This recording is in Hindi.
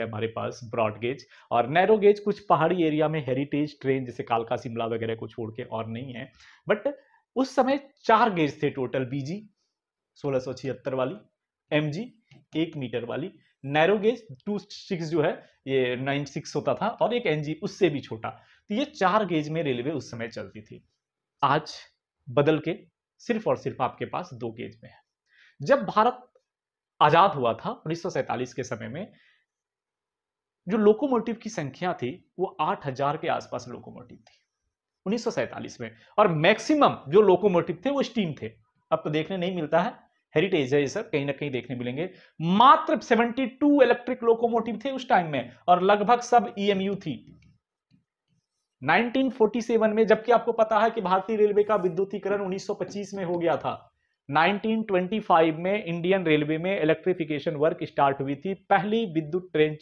है हमारे पास ब्रॉड गेज और नैरो गेज कुछ पहाड़ी एरिया में हेरिटेज ट्रेन जैसे कालका शिमला वगैरह को छोड़ के और नहीं है बट उस समय चार गेज थे टोटल बीजी सोलह वाली एम एक मीटर वाली नैरो गेज टू सिक्स जो है ये नाइन सिक्स होता था और एक एन उससे भी छोटा तो ये चार गेज में रेलवे उस समय चलती थी आज बदल के सिर्फ और सिर्फ आपके पास दो गेज में है जब भारत आजाद हुआ था उन्नीस के समय में जो लोकोमोटिव की संख्या थी वो 8000 के आसपास लोकोमोटिव थी उन्नीस में और मैक्सिमम जो लोकोमोटिव थे वो स्टीम थे अब तो देखने नहीं मिलता है हेरिटेज है सर कहीं ना कहीं देखने मिलेंगे मात्र 72 इलेक्ट्रिक लोकोमोटिव थे उस टाइम में और लगभग सब ईएमयू e थी 1947 में जबकि आपको पता है कि भारतीय रेलवे का विद्युतीकरण 1925 में हो गया था 1925 में इंडियन रेलवे में इलेक्ट्रिफिकेशन वर्क स्टार्ट हुई थी पहली विद्युत ट्रेन